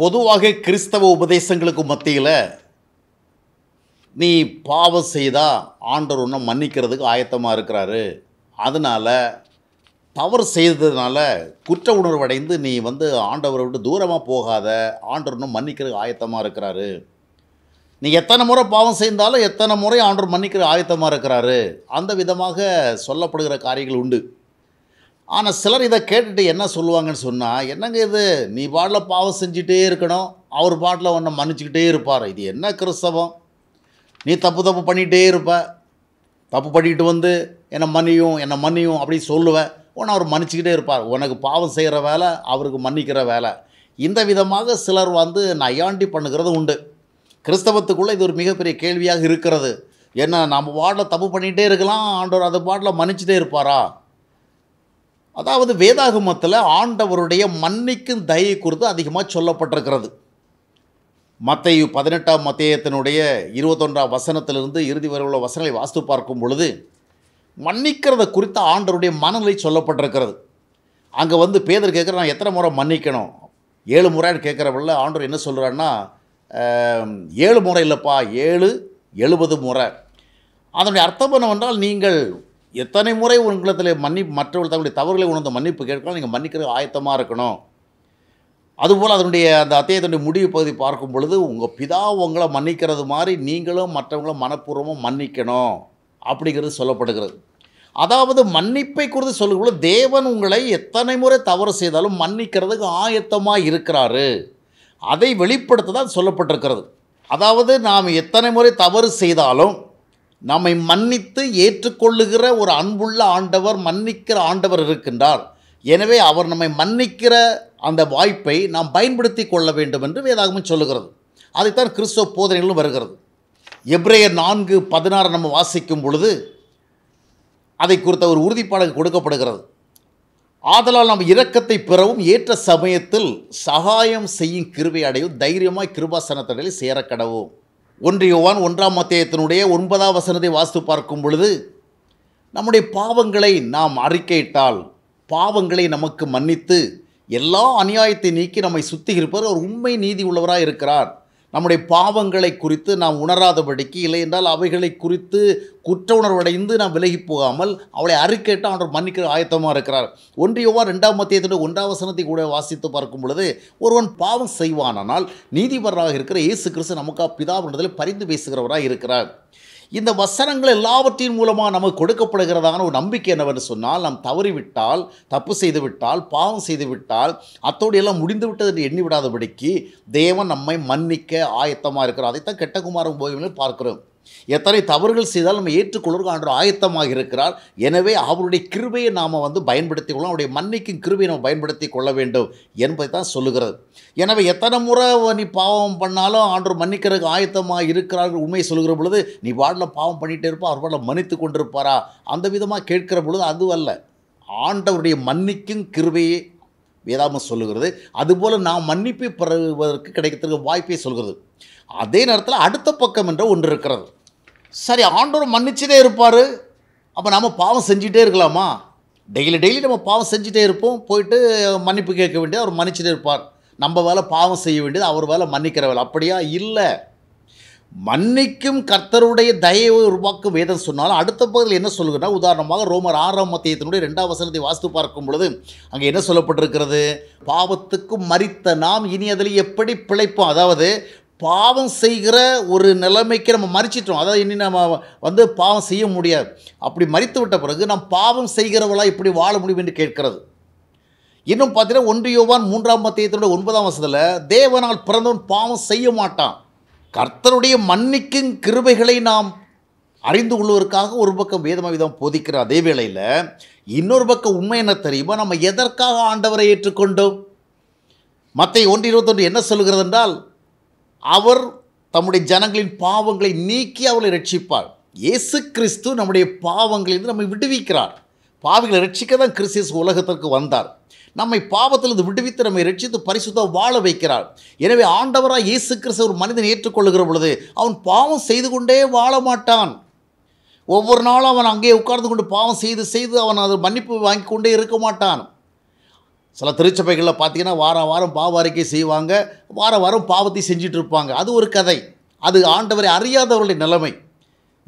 பொதுவாக கிறிஸ்தவ உபதேசங்களுக்கு மத்தியில் நீ பாவம் செய்தால் ஆண்டவர் ஒன்றும் மன்னிக்கிறதுக்கு ஆயத்தமாக இருக்கிறாரு அதனால் தவறு செய்ததுனால குற்ற உணர்வு அடைந்து நீ வந்து ஆண்டவரை விட்டு தூரமாக போகாத ஆண்டவர் மன்னிக்கிறதுக்கு ஆயத்தமாக இருக்கிறாரு நீ எத்தனை முறை பாவம் செய்தாலும் எத்தனை முறை ஆண்டவர் மன்னிக்கிற ஆயத்தமாக இருக்கிறாரு அந்த விதமாக சொல்லப்படுகிற காரியங்கள் உண்டு ஆனால் சிலர் இதை கேட்டுட்டு என்ன சொல்லுவாங்கன்னு சொன்னால் என்னங்க இது நீ பாட்டில் பாவம் செஞ்சுட்டே இருக்கணும் அவர் பாட்டில் உன்னை மன்னிச்சுக்கிட்டே இருப்பார் இது என்ன கிறிஸ்தவம் நீ தப்பு தப்பு பண்ணிகிட்டே இருப்ப தப்பு பண்ணிக்கிட்டு வந்து என்னை மன்னியும் என்னை மன்னியும் அப்படி சொல்லுவேன் உன்னை அவர் மன்னிச்சுக்கிட்டே இருப்பார் உனக்கு பாவம் செய்கிற வேலை அவருக்கு மன்னிக்கிற வேலை இந்த விதமாக சிலர் வந்து நையாண்டி பண்ணுகிறது உண்டு கிறிஸ்தவத்துக்குள்ளே இது ஒரு மிகப்பெரிய கேள்வியாக இருக்கிறது என்ன நம்ம பாட்டில் தப்பு பண்ணிகிட்டே இருக்கலாம் ஆண்டவர் அது பாட்டில் மன்னிச்சுட்டே இருப்பாரா அதாவது வேதாகமத்தில் ஆண்டவருடைய மன்னிக்கும் தயை குறித்து அதிகமாக சொல்லப்பட்டிருக்கிறது மத்தையு பதினெட்டாம் மத்தியத்தினுடைய இருபத்தொன்றாம் வசனத்திலிருந்து இறுதி வரை உள்ள வசனங்களை வாஸ்து பார்க்கும் பொழுது மன்னிக்கிறத குறித்த ஆண்டருடைய மனநிலை சொல்லப்பட்டிருக்கிறது அங்கே வந்து பேதர் கேட்குற நான் எத்தனை முறை மன்னிக்கணும் ஏழு முறைன்னு கேட்குறவள்ள ஆண்டவர் என்ன சொல்கிறான்னா ஏழு முறை இல்லைப்பா ஏழு எழுபது முறை அதனுடைய அர்த்தம் என்னவென்றால் நீங்கள் எத்தனை முறை உங்களத்தில் மன்னி மற்றவர்கள் தங்களுடைய தவறுகளை உணர்ந்த மன்னிப்பு கேட்கலாம் நீங்கள் மன்னிக்கிறது ஆயத்தமாக இருக்கணும் அதுபோல் அதனுடைய அந்த அத்தியத்தினுடைய முடிவு பகுதி பார்க்கும் பொழுது உங்கள் பிதா உங்களை மன்னிக்கிறது மாதிரி நீங்களும் மற்றவங்களும் மனப்பூர்வமாக மன்னிக்கணும் அப்படிங்கிறது சொல்லப்படுகிறது அதாவது மன்னிப்பை குறித்து சொல்லும்போது தேவன் உங்களை எத்தனை முறை தவறு செய்தாலும் மன்னிக்கிறதுக்கு ஆயத்தமாக இருக்கிறாரு அதை வெளிப்படுத்த தான் சொல்லப்பட்டிருக்கிறது அதாவது நாம் எத்தனை முறை தவறு செய்தாலும் நம்மை மன்னித்து ஏற்றுக்கொள்ளுகிற ஒரு அன்புள்ள ஆண்டவர் மன்னிக்கிற ஆண்டவர் இருக்கின்றார் எனவே அவர் நம்மை மன்னிக்கிற அந்த வாய்ப்பை நாம் பயன்படுத்தி கொள்ள வேண்டும் என்று வேதாகமும் சொல்லுகிறது அதைத்தான் கிறிஸ்தவ போதனைகளும் வருகிறது எப்ரேயர் நான்கு பதினாறு நம்ம வாசிக்கும் பொழுது அதை குறித்த ஒரு உறுதிப்பாடு கொடுக்கப்படுகிறது ஆதலால் நாம் இரக்கத்தை பெறவும் ஏற்ற சமயத்தில் சகாயம் செய்யும் கிருவை அடையும் தைரியமாய் கிருபாசனத்தடையில் சேரக்கடவும் ஒன்று யோவான் ஒன்றாம் அத்தியத்தினுடைய ஒன்பதாம் வசனத்தை வாசித்து பார்க்கும் பொழுது நம்முடைய பாவங்களை நாம் அறிக்கையிட்டால் பாவங்களை நமக்கு மன்னித்து எல்லா அநியாயத்தை நீக்கி நம்மை சுத்திகரிப்பவர் ஒரு உண்மை நீதி உள்ளவராக இருக்கிறார் நம்முடைய பாவங்களை குறித்து நாம் உணராதபடிக்கு இல்லை என்றால் அவைகளை குறித்து குற்ற உணர்வடைந்து நாம் விலகி போகாமல் அவளை அறுக்கேட்டு அவர் மன்னிக்கிற ஆயத்தமாக இருக்கிறார் ஒன்றியவா ரெண்டாம் மத்தியத்தினுடைய ஒன்றாம் வசனத்தை கூட வாசித்து பார்க்கும் பொழுது ஒருவன் பாவம் செய்வானால் நீதிபராக இருக்கிற இயேசு கிறிஸ்து நமக்கு பிதாவினதில் பரிந்து பேசுகிறவராக இருக்கிறார் இந்த வசனங்கள் எல்லாவற்றின் மூலமாக நமக்கு கொடுக்கப்படுகிறதான ஒரு நம்பிக்கை என்னவென்று சொன்னால் நாம் தவறிவிட்டால் தப்பு செய்துவிட்டால் பாவம் செய்துவிட்டால் அத்தோடு எல்லாம் முடிந்து விட்டது என்று எண்ணி விடாதபடிக்கு தேவன் நம்மை மன்னிக்க ஆயத்தமாக இருக்கிறார் அதைத்தான் கெட்டகுமாரம் போய் பார்க்கிறோம் எத்தனை தவறுகள் செய்தாலும் நம்ம ஏற்றுக்கொள்வதற்கு ஆண்டு ஆயத்தமாக இருக்கிறார் எனவே அவருடைய கிருபையை நாம் வந்து பயன்படுத்தி கொள்ளும் அவருடைய மன்னிக்கும் கிருபையை நம்ம பயன்படுத்தி கொள்ள வேண்டும் என்பதை தான் சொல்லுகிறது எனவே எத்தனை முறை நீ பாவம் பண்ணாலும் ஆண்டு மன்னிக்கிறதுக்கு ஆயத்தமாக இருக்கிறார்கள் உண்மையை சொல்கிற பொழுது நீ வாடில் பாவம் பண்ணிகிட்டே இருப்பா அவர் வாடில் மன்னித்து கொண்டிருப்பாரா அந்த விதமாக கேட்கிற பொழுது அதுவல்ல அல்ல ஆண்டவருடைய மன்னிக்கும் கிருபையை வேதாமல் சொல்லுகிறது அதுபோல் நாம் மன்னிப்பை பெறுவதற்கு கிடைக்கிறதுக்கு வாய்ப்பே சொல்கிறது அதே நேரத்தில் அடுத்த பக்கம் என்ற ஒன்று இருக்கிறது சரி ஆண்டவர் மன்னிச்சுட்டே இருப்பார் அப்போ நம்ம பாவம் செஞ்சிட்டே இருக்கலாமா டெய்லி டெய்லி நம்ம பாவம் செஞ்சுட்டே இருப்போம் போயிட்டு மன்னிப்பு கேட்க வேண்டியது அவர் மன்னிச்சுட்டே இருப்பார் நம்ம வேலை பாவம் செய்ய வேண்டியது அவர் வேலை மன்னிக்கிற வேலை அப்படியா இல்லை மன்னிக்கும் கர்த்தருடைய தயவை உருவாக்கும் வேதம் சொன்னாலும் அடுத்த பகுதியில் என்ன சொல்லுங்கன்னா உதாரணமாக ரோமர் ஆறாம் மத்தியத்தினுடைய ரெண்டாம் வசனத்தை வாஸ்து பார்க்கும் பொழுது அங்கே என்ன சொல்லப்பட்டிருக்கிறது பாவத்துக்கு மறித்த நாம் இனி அதில் எப்படி பிழைப்போம் அதாவது பாவம் செய்கிற ஒரு நிலைமைக்கு நம்ம மறிச்சிட்டோம் அதாவது இனி நம்ம வந்து பாவம் செய்ய முடியாது அப்படி மறித்து விட்ட பிறகு நாம் பாவம் செய்கிறவளாக இப்படி வாழ முடியும் என்று கேட்கிறது இன்னும் பார்த்தீங்கன்னா ஒன்று யோவான் மூன்றாம் மத்தியத்தினுடைய ஒன்பதாம் வசதியில் தேவனால் பிறந்தவன் பாவம் செய்ய மாட்டான் கர்த்தருடைய மன்னிக்கும் கிருபைகளை நாம் அறிந்து கொள்வதற்காக ஒரு பக்கம் வேதமாவிதம் போதிக்கிற அதே வேளையில் இன்னொரு பக்கம் உண்மை என்ன தெரியுமா நம்ம எதற்காக ஆண்டவரை ஏற்றுக்கொண்டோம் மற்ற ஒன்று இருபத்தொன்று என்ன சொல்கிறது என்றால் அவர் தம்முடைய ஜனங்களின் பாவங்களை நீக்கி அவர்களை ரட்சிப்பார் இயேசு கிறிஸ்து நம்முடைய பாவங்களிலிருந்து நம்மை விடுவிக்கிறார் பாவிகளை ரட்சிக்க தான் கிறிஸ்தியஸ் உலகத்திற்கு வந்தார் நம்மை பாவத்திலிருந்து விடுவித்து நம்மை ரட்சித்து பரிசுத்த வாழ வைக்கிறார் எனவே ஆண்டவராக இயேசு கிறிஸ்து ஒரு மனிதன் ஏற்றுக்கொள்ளுகிற பொழுது அவன் பாவம் செய்து கொண்டே வாழ மாட்டான் ஒவ்வொரு நாளும் அவன் அங்கேயே உட்கார்ந்து கொண்டு பாவம் செய்து செய்து அவன் அது மன்னிப்பு வாங்கி கொண்டே இருக்க மாட்டான் சில திருச்சபைகளில் பார்த்தீங்கன்னா வாரம் வாரம் பாவ அறிக்கை செய்வாங்க வாரம் வாரம் பாவத்தை செஞ்சிட்டு இருப்பாங்க அது ஒரு கதை அது ஆண்டவரை அறியாதவர்களுடைய நிலைமை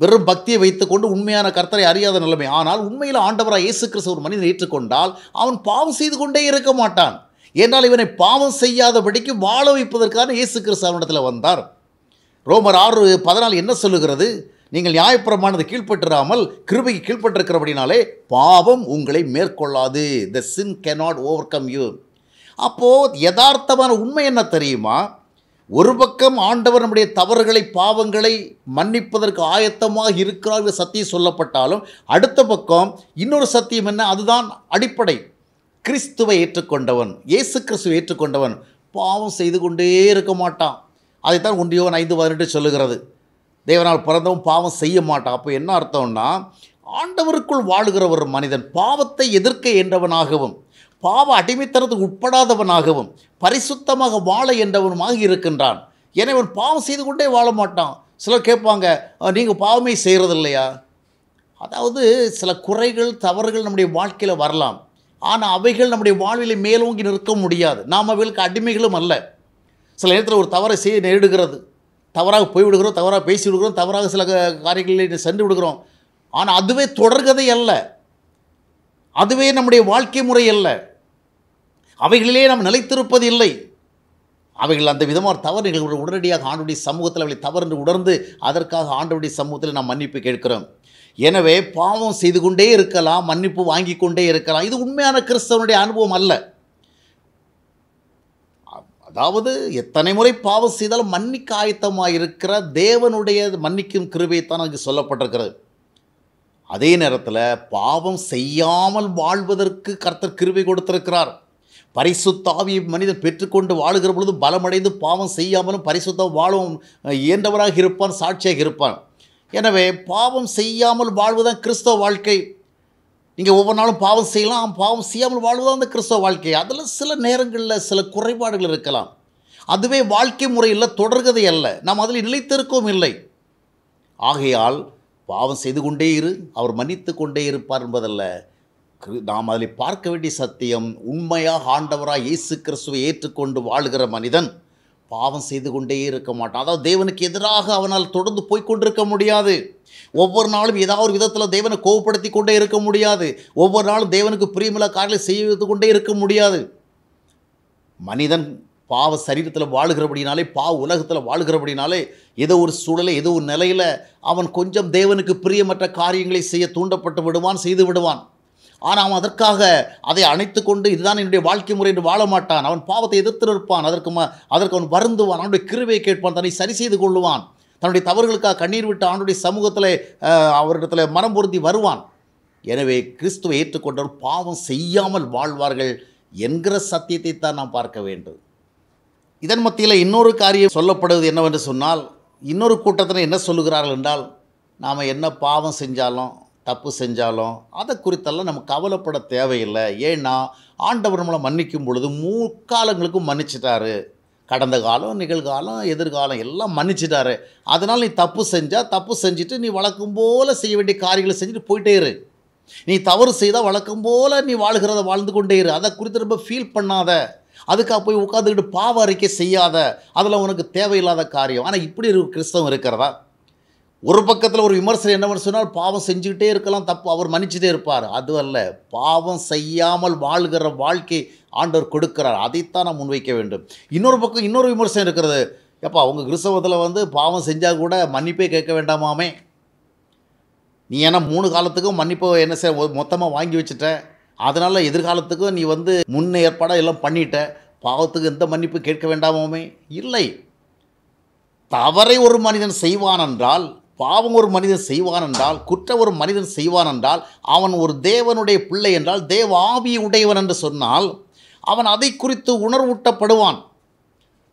வெறும் பக்தியை வைத்துக்கொண்டு உண்மையான கர்த்தரை அறியாத நிலைமை ஆனால் உண்மையில் ஆண்டவராக இயேசு கிறிஸ்து ஒரு மனிதன் ஏற்றுக்கொண்டால் அவன் பாவம் செய்து கொண்டே இருக்க மாட்டான் ஏன்னால் இவனை பாவம் செய்யாதபடிக்கு வாழ வைப்பதற்கான இயேசு கிறிஸ்தவனிடத்தில் வந்தார் ரோமர் ஆறு பதினாலு என்ன சொல்லுகிறது நீங்கள் நியாயப்பிரமானது கீழ்ப்பற்றிராமல் கிருபைக்கு கீழ்ப்பட்டிருக்கிறபடினாலே பாவம் உங்களை மேற்கொள்ளாது the sin cannot overcome you அப்போது யதார்த்தமான உண்மை என்ன தெரியுமா ஒரு பக்கம் ஆண்டவர் நம்முடைய தவறுகளை பாவங்களை மன்னிப்பதற்கு ஆயத்தமாக இருக்கிறார் சத்தியம் சொல்லப்பட்டாலும் அடுத்த பக்கம் இன்னொரு சத்தியம் என்ன அதுதான் அடிப்படை கிறிஸ்துவை ஏற்றுக்கொண்டவன் இயேசு கிறிஸ்துவை ஏற்றுக்கொண்டவன் பாவம் செய்து கொண்டே இருக்க மாட்டான் அதைத்தான் ஒன்றியோன் ஐந்து பதினெட்டு சொல்லுகிறது தேவனால் பிறந்தவன் பாவம் செய்ய மாட்டான் அப்போ என்ன அர்த்தம்னா ஆண்டவருக்குள் வாழுகிற ஒரு மனிதன் பாவத்தை எதிர்க்க என்றவனாகவும் பாவ அடிமைத்தனது உட்படாதவனாகவும் பரிசுத்தமாக வாழ என்றவனுமாக இருக்கின்றான் எனவே பாவம் செய்து கொண்டே வாழ மாட்டான் சிலர் கேட்பாங்க நீங்கள் பாவமே செய்கிறது இல்லையா அதாவது சில குறைகள் தவறுகள் நம்முடைய வாழ்க்கையில் வரலாம் ஆனால் அவைகள் நம்முடைய வாழ்வில் மேலோங்கி நிற்க முடியாது நாம் அவைகளுக்கு அடிமைகளும் அல்ல சில நேரத்தில் ஒரு தவறை செய்ய நேரிடுகிறது தவறாக போய் விடுகிறோம் தவறாக பேசி விடுகிறோம் தவறாக சில காரியங்களில் சென்று விடுகிறோம் ஆனால் அதுவே தொடர்கதை அல்ல அதுவே நம்முடைய வாழ்க்கை முறை அல்ல அவைகளிலே நாம் நிலைத்திருப்பது இல்லை அவைகள் அந்த விதமான தவறு நிகழ்வு உடனடியாக ஆண்டுடைய சமூகத்தில் அவளை தவறு என்று உணர்ந்து அதற்காக ஆண்டுடைய சமூகத்தில் நாம் மன்னிப்பு கேட்கிறோம் எனவே பாவம் செய்து கொண்டே இருக்கலாம் மன்னிப்பு வாங்கி கொண்டே இருக்கலாம் இது உண்மையான கிறிஸ்தவனுடைய அனுபவம் அல்ல அதாவது எத்தனை முறை பாவம் செய்தாலும் மன்னிக்க ஆயத்தமாக இருக்கிற தேவனுடைய மன்னிக்கும் தான் அங்கு சொல்லப்பட்டிருக்கிறது அதே நேரத்தில் பாவம் செய்யாமல் வாழ்வதற்கு கர்த்தர் கிருபை கொடுத்திருக்கிறார் பரிசுத்தாவி மனிதன் பெற்றுக்கொண்டு வாழுகிற பொழுது பலமடைந்து பாவம் செய்யாமலும் பரிசுத்தம் வாழவும் இயன்றவராக இருப்பான் சாட்சியாக இருப்பான் எனவே பாவம் செய்யாமல் வாழ்வுதான் கிறிஸ்தவ வாழ்க்கை நீங்கள் ஒவ்வொரு நாளும் பாவம் செய்யலாம் பாவம் செய்யாமல் வாழ்வதான் அந்த கிறிஸ்தவ வாழ்க்கை அதில் சில நேரங்களில் சில குறைபாடுகள் இருக்கலாம் அதுவே வாழ்க்கை முறையில் தொடர்கதை அல்ல நாம் அதில் நிலைத்திருக்கவும் இல்லை ஆகையால் பாவம் செய்து கொண்டே இரு அவர் மன்னித்து கொண்டே இருப்பார் என்பதல்ல நாம் அதில் பார்க்க வேண்டிய சத்தியம் உண்மையாக ஆண்டவராக இயேசு கிறிஸ்துவை ஏற்றுக்கொண்டு வாழ்கிற மனிதன் பாவம் செய்து கொண்டே இருக்க மாட்டான் அதாவது தேவனுக்கு எதிராக அவனால் தொடர்ந்து போய்கொண்டிருக்க முடியாது ஒவ்வொரு நாளும் ஏதாவது ஒரு விதத்தில் தேவனை கோவப்படுத்தி கொண்டே இருக்க முடியாது ஒவ்வொரு நாளும் தேவனுக்கு பிரியமில்ல காரியங்களை செய்து கொண்டே இருக்க முடியாது மனிதன் பாவ சரீரத்தில் வாழுகிறபடினாலே பாவ உலகத்தில் வாழுகிறபடினாலே ஏதோ ஒரு சூழலை ஏதோ ஒரு நிலையில் அவன் கொஞ்சம் தேவனுக்கு பிரியமற்ற காரியங்களை செய்ய தூண்டப்பட்டு விடுவான் செய்து விடுவான் ஆனால் அவன் அதற்காக அதை அணைத்து கொண்டு இதுதான் என்னுடைய வாழ்க்கை முறை என்று வாழ மாட்டான் அவன் பாவத்தை எதிர்த்து நிற்பான் அதற்கு அதற்கு அவன் வருந்துவான் அவனுடைய கிருவையை கேட்பான் தன்னை சரி செய்து கொள்ளுவான் தன்னுடைய தவறுகளுக்காக கண்ணீர் விட்டு அவனுடைய சமூகத்தில் அவரிடத்தில் மனம் பொருந்தி வருவான் எனவே கிறிஸ்துவை ஏற்றுக்கொண்டவர் பாவம் செய்யாமல் வாழ்வார்கள் என்கிற சத்தியத்தை தான் நாம் பார்க்க வேண்டும் இதன் மத்தியில் இன்னொரு காரியம் சொல்லப்படுவது என்னவென்று சொன்னால் இன்னொரு கூட்டத்தினர் என்ன சொல்லுகிறார்கள் என்றால் நாம் என்ன பாவம் செஞ்சாலும் தப்பு செஞ்சாலும் அதை குறித்தெல்லாம் நம்ம கவலைப்பட தேவையில்லை ஏன்னா ஆண்டவர் நம்மளை மன்னிக்கும் பொழுது முக்காலங்களுக்கும் மன்னிச்சிட்டாரு கடந்த காலம் நிகழ்காலம் எதிர்காலம் எல்லாம் மன்னிச்சிட்டாரு அதனால் நீ தப்பு செஞ்சால் தப்பு செஞ்சுட்டு நீ வழக்கம் போல் செய்ய வேண்டிய காரியங்களை செஞ்சுட்டு போயிட்டே இரு நீ தவறு செய்தால் வழக்கம் போல் நீ வாழ்கிறத வாழ்ந்து கொண்டே இரு அதை குறித்து ரொம்ப ஃபீல் பண்ணாத அதுக்காக போய் உட்காந்துக்கிட்டு பாவ அறிக்கை செய்யாத அதில் உனக்கு தேவையில்லாத காரியம் ஆனால் இப்படி ஒரு கிறிஸ்தவம் இருக்கிறதா ஒரு பக்கத்தில் ஒரு விமர்சனம் என்னவென்று சொன்னால் பாவம் செஞ்சுக்கிட்டே இருக்கலாம் தப்பு அவர் மன்னிச்சுட்டே இருப்பார் அது அல்ல பாவம் செய்யாமல் வாழ்கிற வாழ்க்கை ஆண்டவர் கொடுக்கிறார் அதைத்தான் நாம் முன்வைக்க வேண்டும் இன்னொரு பக்கம் இன்னொரு விமர்சனம் இருக்கிறது எப்போ அவங்க கிறிஸ்தவத்தில் வந்து பாவம் செஞ்சால் கூட மன்னிப்பே கேட்க வேண்டாமாமே நீ ஏன்னா மூணு காலத்துக்கும் மன்னிப்பை என்ன செய்ய மொத்தமாக வாங்கி வச்சுட்ட அதனால் எதிர்காலத்துக்கும் நீ வந்து முன் ஏற்பாடாக எல்லாம் பண்ணிட்ட பாவத்துக்கு எந்த மன்னிப்பு கேட்க வேண்டாமோமே இல்லை தவறை ஒரு மனிதன் செய்வான் என்றால் பாவம் ஒரு மனிதன் செய்வான் என்றால் குற்றம் ஒரு மனிதன் செய்வான் என்றால் அவன் ஒரு தேவனுடைய பிள்ளை என்றால் தேவ ஆவி உடையவன் என்று சொன்னால் அவன் அதை குறித்து உணர்வூட்டப்படுவான்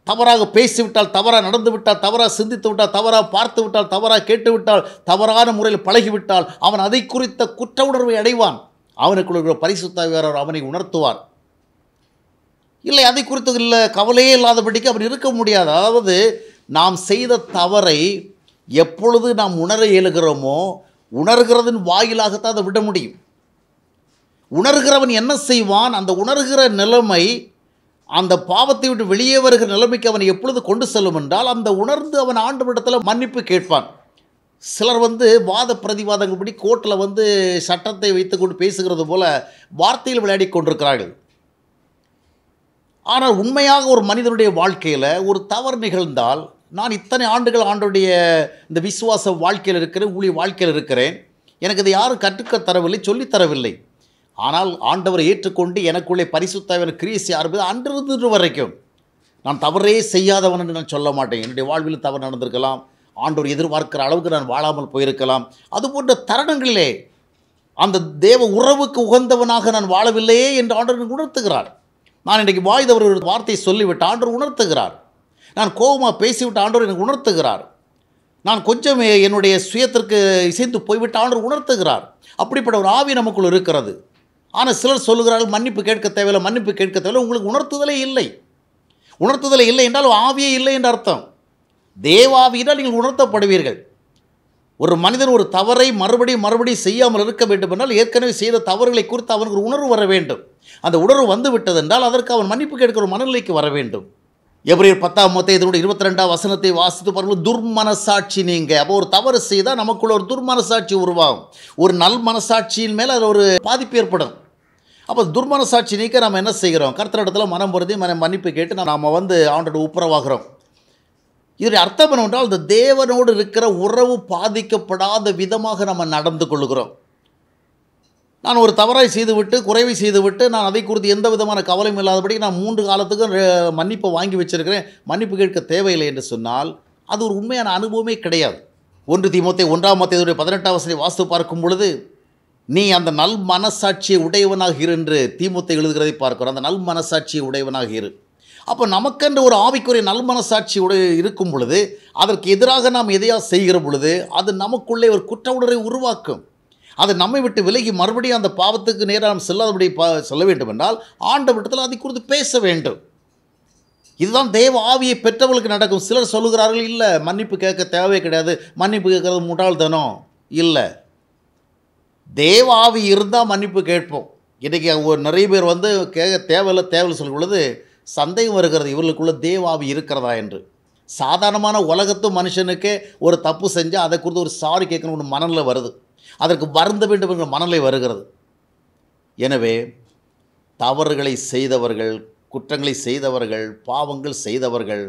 தவறாக பேசிவிட்டால் தவறாக நடந்துவிட்டால் தவறாக சிந்தித்து விட்டால் தவறாக பார்த்து விட்டால் தவறாக கேட்டுவிட்டால் தவறான முறையில் பழகிவிட்டால் அவன் அதை குறித்த குற்ற உணர்வை அடைவான் அவனுக்குள்ள ஒரு பரிசுத்தாவியாரர் அவனை உணர்த்துவார் இல்லை அதை குறித்து இல்லை கவலையே இல்லாதபடிக்கு அவன் இருக்க முடியாது அதாவது நாம் செய்த தவறை எப்பொழுது நாம் உணர இயலுகிறோமோ உணர்கிறதன் வாயிலாகத்தான் அதை விட முடியும் உணர்கிறவன் என்ன செய்வான் அந்த உணர்கிற நிலைமை அந்த பாவத்தை விட்டு வெளியே வருகிற நிலைமைக்கு அவன் எப்பொழுது கொண்டு செல்லும் என்றால் அந்த உணர்ந்து அவன் ஆண்டு விடத்தில் மன்னிப்பு கேட்பான் சிலர் வந்து வாத பிரதிவாதங்கள் படி கோர்ட்டில் வந்து சட்டத்தை வைத்துக்கொண்டு பேசுகிறது போல் வார்த்தையில் விளையாடி கொண்டிருக்கிறார்கள் ஆனால் உண்மையாக ஒரு மனிதனுடைய வாழ்க்கையில் ஒரு தவறு நிகழ்ந்தால் நான் இத்தனை ஆண்டுகள் ஆண்டுடைய இந்த விசுவாச வாழ்க்கையில் இருக்கிறேன் ஊழிய வாழ்க்கையில் இருக்கிறேன் எனக்கு இதை யாரும் கற்றுக்க தரவில்லை சொல்லித்தரவில்லை ஆனால் ஆண்டவரை ஏற்றுக்கொண்டு எனக்குள்ளே பரிசுத்தவன் கிரியேசி ஆரம்பித்து அன்றிருந்து வரைக்கும் நான் தவறே செய்யாதவன் என்று நான் சொல்ல மாட்டேன் என்னுடைய வாழ்வில் தவறு நடந்திருக்கலாம் ஆண்டோர் எதிர்பார்க்கிற அளவுக்கு நான் வாழாமல் போயிருக்கலாம் அது போன்ற தருணங்களிலே அந்த தேவ உறவுக்கு உகந்தவனாக நான் வாழவில்லையே என்று ஆண்டவர் உணர்த்துகிறார் நான் இன்றைக்கு வாய்ந்தவர் ஒரு வார்த்தையை சொல்லிவிட்டு ஆண்டவர் உணர்த்துகிறார் நான் கோபமாக பேசிவிட்டு ஆண்டவர் எனக்கு உணர்த்துகிறார் நான் கொஞ்சம் என்னுடைய சுயத்திற்கு இசைந்து போய்விட்டு ஆண்டவர் உணர்த்துகிறார் அப்படிப்பட்ட ஒரு ஆவி நமக்குள் இருக்கிறது ஆனால் சிலர் சொல்லுகிறார்கள் மன்னிப்பு கேட்க தேவையில்லை மன்னிப்பு கேட்க தேவையில்லை உங்களுக்கு உணர்த்துதலே இல்லை உணர்த்துதலே இல்லை என்றால் ஆவியே இல்லை என்ற அர்த்தம் தேவாவியினால் நீங்கள் உணர்த்தப்படுவீர்கள் ஒரு மனிதன் ஒரு தவறை மறுபடியும் மறுபடியும் செய்யாமல் இருக்க வேண்டும் என்றால் ஏற்கனவே செய்த தவறுகளை குறித்து அவனுக்கு ஒரு உணர்வு வர வேண்டும் அந்த உணர்வு வந்து விட்டதென்றால் அதற்கு அவன் மன்னிப்பு கேட்கிற மனநிலைக்கு வர வேண்டும் எப்படியர் பத்தாம் மொத்த மொத்தத்தினுடைய இருபத்தி ரெண்டாம் வசனத்தை வாசித்து பாருங்கள் துர்மனசாட்சி நீங்கள் அப்போ ஒரு தவறு செய்தால் நமக்குள்ள ஒரு துர்மனசாட்சி உருவாகும் ஒரு நல் மனசாட்சியின் மேலே அது ஒரு பாதிப்பு ஏற்படும் அப்போ துர்மனசாட்சி நீக்க நம்ம என்ன செய்கிறோம் கர்த்தரிடத்தில் மனம் பொருந்தி மன மன்னிப்பு கேட்டு நாம் வந்து அவனோட உப்புரவாகிறோம் இதனுடைய அர்த்தம் என்னவென்றால் இந்த தேவனோடு இருக்கிற உறவு பாதிக்கப்படாத விதமாக நம்ம நடந்து கொள்கிறோம் நான் ஒரு தவறாய் செய்துவிட்டு குறைவை செய்துவிட்டு நான் அதை குறித்து எந்த விதமான கவலையும் இல்லாதபடி நான் மூன்று காலத்துக்கும் மன்னிப்பை வாங்கி வச்சிருக்கிறேன் மன்னிப்பு கேட்க தேவையில்லை என்று சொன்னால் அது ஒரு உண்மையான அனுபவமே கிடையாது ஒன்று தீமத்தை ஒன்றாம் மத்திய பதினெட்டாம் வசதி வாஸ்து பார்க்கும் பொழுது நீ அந்த நல் மனசாட்சியை உடையவனாக இரு என்று தீமுத்தை எழுதுகிறதை பார்க்கிறோம் அந்த நல் மனசாட்சியை உடையவனாக இரு அப்போ நமக்கென்று ஒரு ஆவிக்குரிய நல் மனசாட்சி உடைய இருக்கும் பொழுது அதற்கு எதிராக நாம் எதையாக செய்கிற பொழுது அது நமக்குள்ளே ஒரு குற்ற உணர்வை உருவாக்கும் அது நம்மை விட்டு விலகி மறுபடியும் அந்த பாவத்துக்கு நேராக செல்லாதபடி பா வேண்டும் என்றால் ஆண்டவட்டத்தில் அதை குறித்து பேச வேண்டும் இதுதான் தேவ ஆவியை பெற்றவர்களுக்கு நடக்கும் சிலர் சொல்லுகிறார்கள் இல்லை மன்னிப்பு கேட்க தேவையே கிடையாது மன்னிப்பு கேட்கறது முட்டாள்தனம் இல்லை தேவ ஆவி இருந்தால் மன்னிப்பு கேட்போம் இன்றைக்கி ஒரு நிறைய பேர் வந்து கேட்க தேவையில்லை தேவையில்லை சொல்லும் பொழுது சந்தேகம் வருகிறது இவர்களுக்குள்ள தேவாவி இருக்கிறதா என்று சாதாரணமான உலகத்து மனுஷனுக்கே ஒரு தப்பு செஞ்சால் அதை குறித்து ஒரு சாரி கேட்கணும்னு மனநிலை வருது அதற்கு வருந்த வேண்டும் என்கிற மனநிலை வருகிறது எனவே தவறுகளை செய்தவர்கள் குற்றங்களை செய்தவர்கள் பாவங்கள் செய்தவர்கள்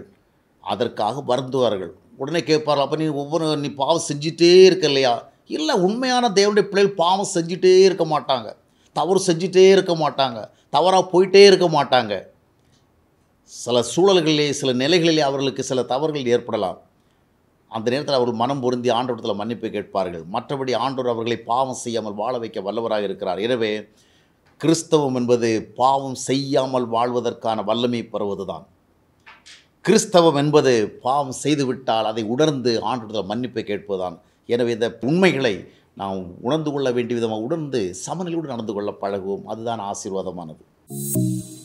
அதற்காக வருந்துவார்கள் உடனே கேட்பார்கள் அப்போ நீ ஒவ்வொரு நீ பாவம் செஞ்சிட்டே இருக்க இல்லையா இல்லை உண்மையான தேவனுடைய பிள்ளைகள் பாவம் செஞ்சிட்டே இருக்க மாட்டாங்க தவறு செஞ்சிட்டே இருக்க மாட்டாங்க தவறாக போயிட்டே இருக்க மாட்டாங்க சில சூழல்களிலே சில நிலைகளிலே அவர்களுக்கு சில தவறுகள் ஏற்படலாம் அந்த நேரத்தில் அவர்கள் மனம் பொருந்தி ஆண்டோடத்தில் மன்னிப்பு கேட்பார்கள் மற்றபடி ஆண்டோர் அவர்களை பாவம் செய்யாமல் வாழ வைக்க வல்லவராக இருக்கிறார் எனவே கிறிஸ்தவம் என்பது பாவம் செய்யாமல் வாழ்வதற்கான வல்லமை பெறுவது கிறிஸ்தவம் என்பது பாவம் செய்துவிட்டால் அதை உணர்ந்து ஆண்டோடத்தில் மன்னிப்பை கேட்பதுதான் எனவே இந்த உண்மைகளை நாம் உணர்ந்து கொள்ள வேண்டிய விதமாக உணர்ந்து சமநிலையோடு நடந்து கொள்ள பழகுவோம் அதுதான் ஆசீர்வாதமானது